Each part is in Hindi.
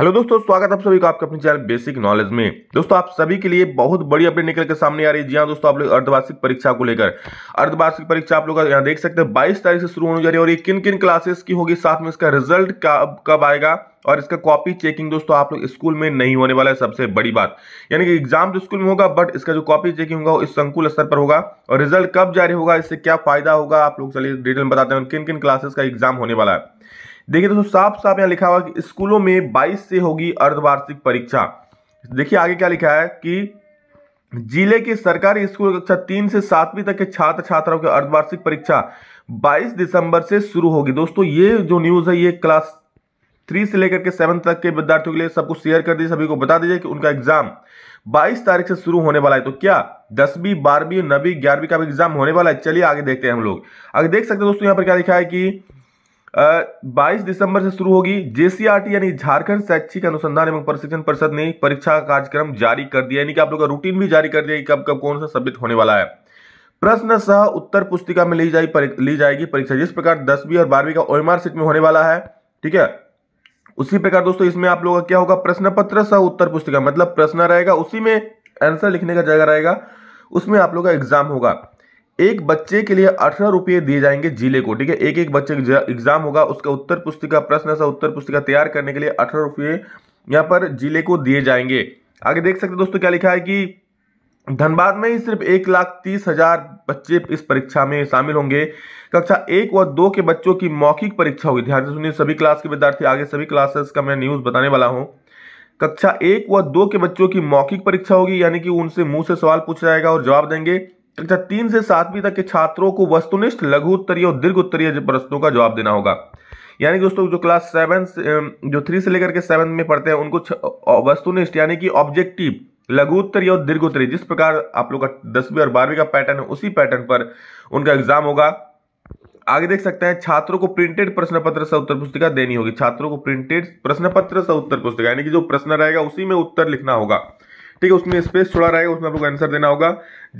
हेलो दोस्तों स्वागत आप सभी का आपके अपने चैनल बेसिक नॉलेज में दोस्तों आप सभी के लिए बहुत बड़ी अपडेट निकल के सामने आ रही है जी हाँ दोस्तों आप लोग अर्धवार्षिक परीक्षा को लेकर अर्धवार्षिक परीक्षा आप लोग यहाँ देख सकते हैं 22 तारीख से शुरू होने जा रही है और ये किन किन क्लासेस की होगी साथ में इसका रिजल्ट कब कब आएगा और इसका कॉपी चेकिंग दोस्तों आप लोग स्कूल में नहीं होने वाला है सबसे बड़ी बात यानी कि एग्जाम तो स्कूल में होगा बट इसका जो कॉपी चेकिंग होगा वो इस संकुल स्तर पर होगा और रिजल्ट कब जारी होगा इससे क्या फायदा होगा आप लोग चलिए डिटेल में बताते हैं किन किन क्लासेस का एग्जाम होने वाला है देखिए दोस्तों साफ साफ यहाँ लिखा हुआ कि स्कूलों में 22 से होगी अर्धवार्षिक परीक्षा देखिए आगे क्या लिखा है कि जिले के सरकारी स्कूल कक्षा तीन से सातवीं तक के छात्र छात्राओं की अर्धवार्षिक परीक्षा 22 दिसंबर से शुरू होगी दोस्तों ये जो न्यूज है ये क्लास थ्री से लेकर के सेवन तक के विद्यार्थियों के लिए सबको शेयर कर दीजिए सभी को बता दीजिए कि उनका एग्जाम 22 तारीख से शुरू होने वाला है तो क्या दसवीं बारहवीं नवीं ग्यारहवीं का भी एग्जाम होने वाला है चलिए आगे देखते हैं हम लोग आगे देख सकते हैं दोस्तों यहाँ पर क्या लिखा है कि 22 दिसंबर से शुरू होगी जेसीआरटी यानी झारखंड शैक्षिक अनुसंधान एवं प्रशिक्षण परिषद ने परीक्षा का कार्यक्रम जारी कर दिया यानी कि आप लोग का रूटीन भी जारी कर दिया कि कब कब कौन सा सब्जेक्ट होने वाला है प्रश्न सह उत्तर पुस्तिका में ली जाएगी ली जाएगी परीक्षा जिस प्रकार दसवीं और बारहवीं का ओएमआर सीट में होने वाला है ठीक है उसी प्रकार दोस्तों इसमें आप लोगों का क्या होगा प्रश्न पत्र सह उत्तर पुस्तिका मतलब प्रश्न रहेगा उसी में आंसर लिखने का जगह रहेगा उसमें आप लोग का एग्जाम होगा एक बच्चे के लिए अठारह रुपये दिए जाएंगे जिले को ठीक है एक एक बच्चे का एग्जाम होगा उसका उत्तर पुस्तिका प्रश्न सा उत्तर पुस्तिका तैयार करने के लिए अठारह रुपये यहाँ पर जिले को दिए जाएंगे आगे देख सकते दोस्तों क्या लिखा है कि धनबाद में ही सिर्फ एक लाख तीस हजार बच्चे इस परीक्षा में शामिल होंगे कक्षा एक व दो के बच्चों की मौखिक परीक्षा होगी ध्यान से सुनिए सभी क्लास के विद्यार्थी आगे सभी क्लासेस का मैं न्यूज़ बताने वाला हूँ कक्षा एक व दो के बच्चों की मौखिक परीक्षा होगी यानी कि उनसे मुंह से सवाल पूछा जाएगा और जवाब देंगे कक्षा अच्छा, तीन से सातवीं तक के छात्रों को वस्तुनिष्ठ लघु उत्तरीय और दीर्घ उत्तरीय प्रश्नों का जवाब देना होगा यानी कि दोस्तों जो क्लास सेवन जो थ्री से लेकर के सेवन में पढ़ते हैं उनको वस्तुनिष्ठ यानी कि ऑब्जेक्टिव लघु उत्तरीय और दीर्घ उत्तरीय जिस प्रकार आप लोग का दसवीं और बारहवीं का पैटर्न है उसी पैटर्न पर उनका एग्जाम होगा आगे देख सकते हैं छात्रों को प्रिंटेड प्रश्न पत्र से उत्तर पुस्तिका देनी होगी छात्रों को प्रिंटेड प्रश्न पत्र से उत्तर पुस्तिका यानी कि जो प्रश्न रहेगा उसी में उत्तर लिखना होगा ठीक है उसमें स्पेस छोड़ा रहेगा उसमें आपको आंसर देना होगा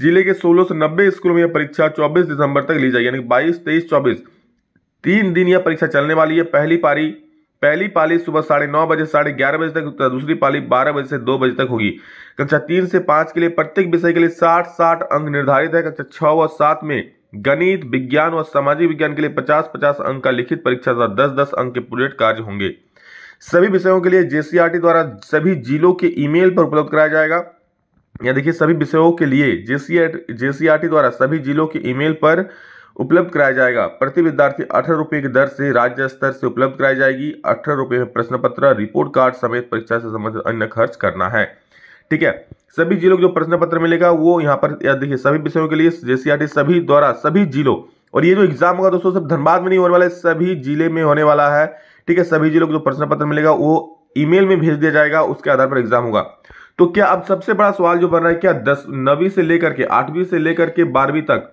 जिले के सोलह से नब्बे स्कूलों में यह परीक्षा चौबीस दिसंबर तक ली जाएगी यानी बाईस तेईस चौबीस तीन दिन यह परीक्षा चलने वाली है पहली पारी पहली पाली सुबह साढ़े नौ बजे साढ़े ग्यारह बजे तक दूसरी पाली बारह बजे से दो बजे तक होगी कक्षा तीन से पाँच के लिए प्रत्येक विषय के लिए साठ साठ अंक निर्धारित है कक्षा छः व सात में गणित विज्ञान और सामाजिक विज्ञान के लिए पचास पचास अंक का लिखित परीक्षा तथा दस दस अंक के प्रोजेक्ट कार्य होंगे सभी विषयों के लिए जेसीआरटी द्वारा सभी जिलों के ईमेल पर उपलब्ध कराया जाएगा या देखिए सभी विषयों के लिए जेसीआरटी जेसीआरटी द्वारा सभी जिलों के ईमेल पर उपलब्ध कराया जाएगा प्रति विद्यार्थी अठारह रुपये की दर से राज्य स्तर से उपलब्ध कराई जाएगी अठारह रुपये में प्रश्न पत्र रिपोर्ट कार्ड समेत परीक्षा से संबंधित अन्य खर्च करना है ठीक है सभी जिलों को जो प्रश्न पत्र मिलेगा वो यहाँ पर देखिए सभी विषयों के लिए जेसीआरटी सभी द्वारा सभी जिलों और ये जो एग्जाम होगा दोस्तों सब धनबाद में नहीं होने वाला है सभी जिले में होने वाला है ठीक है सभी जिलों को जो प्रश्न पत्र मिलेगा वो ईमेल में भेज दिया जाएगा उसके आधार पर एग्जाम होगा तो क्या अब सबसे बड़ा सवाल जो बन रहा है क्या दस नवी से लेकर के आठवीं से लेकर के बारहवीं तक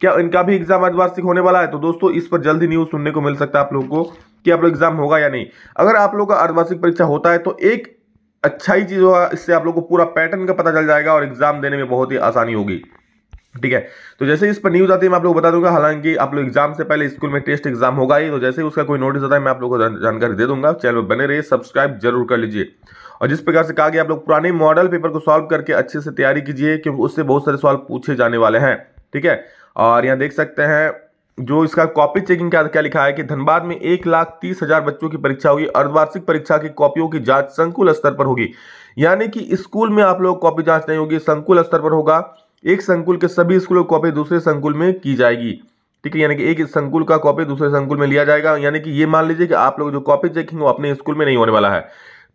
क्या इनका भी एग्जाम अर्धवार्षिक होने वाला है तो दोस्तों इस पर जल्द ही न्यूज सुनने को मिल सकता है आप लोगों को कि आप लोग एग्जाम होगा या नहीं अगर आप लोग का अर्धवार्षिक परीक्षा होता है तो एक अच्छा ही चीज़ होगा इससे आप लोग को पूरा पैटर्न का पता चल जाएगा और एग्जाम देने में बहुत ही आसानी होगी ठीक है तो जैसे इस पर न्यूज आती है मैं आप लोग बता दूंगा हालांकि आप लोग एग्जाम से पहले स्कूल में टेस्ट एग्जाम होगा ही तो जैसे ही उसका कोई नोटिस आता है मैं आप लोगों को जानकारी दे दूंगा चैनल पर बने रहिए सब्सक्राइब जरूर कर लीजिए और जिस प्रकार से कहा गया आप लोग पुराने मॉडल पेपर को सॉल्व करके अच्छे से तैयारी कीजिए क्योंकि उससे बहुत सारे सवाल पूछे जाने वाले हैं ठीक है और यहाँ देख सकते हैं जो इसका कॉपी चेकिंग का क्या लिखा है कि धनबाद में एक लाख तीस हजार बच्चों की परीक्षा होगी अर्धवार्षिक परीक्षा की कॉपियों की जांच संकुल स्तर पर होगी यानी कि स्कूल में आप लोग कॉपी जांच नहीं होगी संकुल स्तर पर होगा एक संकुल के सभी स्कूलों की कॉपी दूसरे संकुल में की जाएगी ठीक है यानी कि एक संकुल का कॉपी दूसरे संकुल में लिया जाएगा यानी कि ये मान लीजिए कि आप लोग जो कॉपी चेकिंग वो अपने स्कूल में नहीं होने वाला है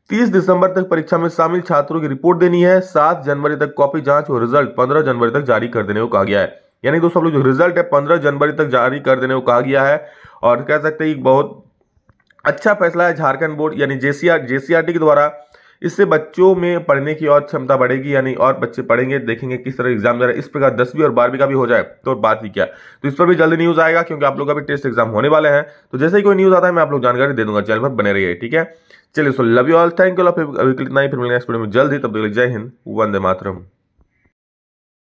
तीस दिसंबर तक परीक्षा में शामिल छात्रों की रिपोर्ट देनी है सात जनवरी तक कॉपी जांच और रिजल्ट पंद्रह जनवरी तक जारी कर देने को कहा गया है यानी दोस्तों लोग जो रिजल्ट है पंद्रह जनवरी तक जारी कर देने को कहा गया है और कह सकते हैं बहुत अच्छा फैसला है झारखंड बोर्ड यानी जेसीआर जेसीआरटी के द्वारा इससे बच्चों में पढ़ने की और क्षमता बढ़ेगी यानी और बच्चे पढ़ेंगे देखेंगे किस तरह एग्जाम जा रहा है इस प्रकार दसवीं और बारहवीं का भी हो जाए तो बात ही क्या तो इस पर भी जल्दी न्यूज़ आएगा क्योंकि आप लोग का भी टेस्ट एग्जाम होने वाले हैं तो जैसे ही कोई न्यूज़ आता है मैं आप लोग जानकारी दे दूंगा चैनल पर बने रहिए ठीक है चलिए so love you all thank you अभी इतना ही फिर मिलेंगे जल्द ही तब जय हिंद वंदे मातरम